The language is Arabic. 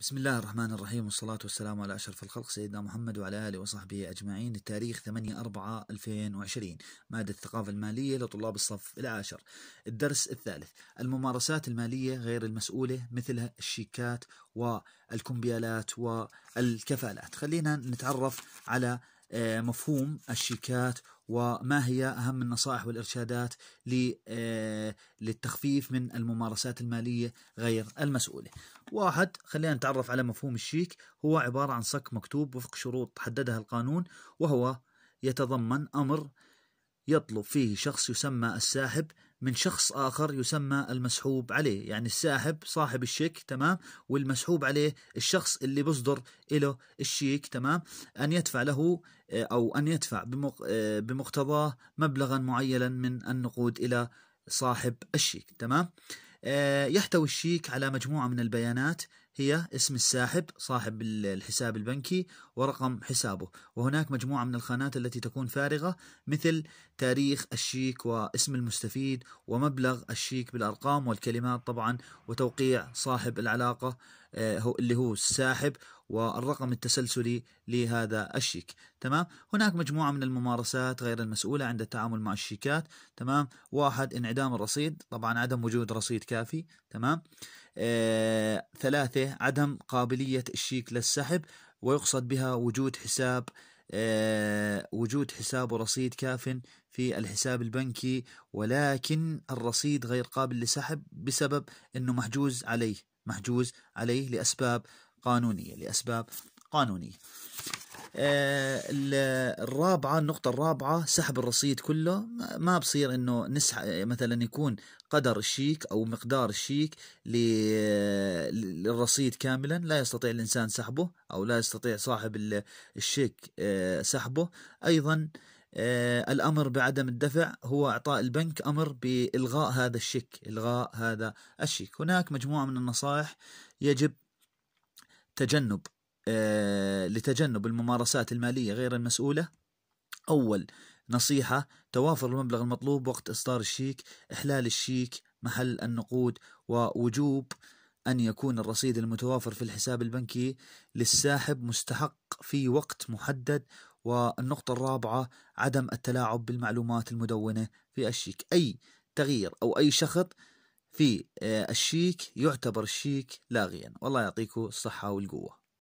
بسم الله الرحمن الرحيم والصلاة والسلام على أشرف الخلق سيدنا محمد وعلى آله وصحبه أجمعين التاريخ 8 4 2020 مادة الثقافة المالية لطلاب الصف العاشر الدرس الثالث الممارسات المالية غير المسؤولة مثل الشيكات والكمبيالات والكفالات خلينا نتعرف على آه، مفهوم الشيكات وما هي أهم النصائح والإرشادات آه، للتخفيف من الممارسات المالية غير المسؤولة واحد خلينا نتعرف على مفهوم الشيك هو عبارة عن صك مكتوب وفق شروط حددها القانون وهو يتضمن أمر يطلب فيه شخص يسمى الساحب من شخص آخر يسمى المسحوب عليه يعني الساحب صاحب الشيك تمام والمسحوب عليه الشخص اللي بصدر له الشيك تمام أن يدفع له آه، أو أن يدفع آه، بمقتضاه مبلغا معينا من النقود إلى صاحب الشيك تمام آه، يحتوي الشيك على مجموعة من البيانات هي اسم الساحب صاحب الحساب البنكي ورقم حسابه وهناك مجموعة من الخانات التي تكون فارغة مثل تاريخ الشيك واسم المستفيد ومبلغ الشيك بالأرقام والكلمات طبعا وتوقيع صاحب العلاقة آه، اللي هو الساحب والرقم التسلسلي لهذا الشيك تمام هناك مجموعة من الممارسات غير المسؤولة عند التعامل مع الشيكات تمام واحد انعدام الرصيد طبعا عدم وجود رصيد كافي تمام آه، ثلاثة عدم قابلية الشيك للسحب ويقصد بها وجود حساب آه، وجود حساب ورصيد كاف في الحساب البنكي ولكن الرصيد غير قابل لسحب بسبب أنه محجوز عليه محجوز عليه لأسباب قانونية لأسباب قانونية آه، الرابعة النقطة الرابعة سحب الرصيد كله ما بصير انه نسح مثلا يكون قدر الشيك او مقدار الشيك للرصيد كاملا لا يستطيع الانسان سحبه او لا يستطيع صاحب الشيك آه، سحبه ايضا آه، الامر بعدم الدفع هو اعطاء البنك امر بالغاء هذا الشيك الغاء هذا الشيك هناك مجموعة من النصائح يجب تجنب آه، لتجنب الممارسات المالية غير المسؤولة أول نصيحة توافر المبلغ المطلوب وقت إصدار الشيك إحلال الشيك محل النقود ووجوب أن يكون الرصيد المتوافر في الحساب البنكي للساحب مستحق في وقت محدد والنقطة الرابعة عدم التلاعب بالمعلومات المدونة في الشيك أي تغيير أو أي شخط في آه، الشيك يعتبر الشيك لاغيا والله يعطيكم الصحة والقوة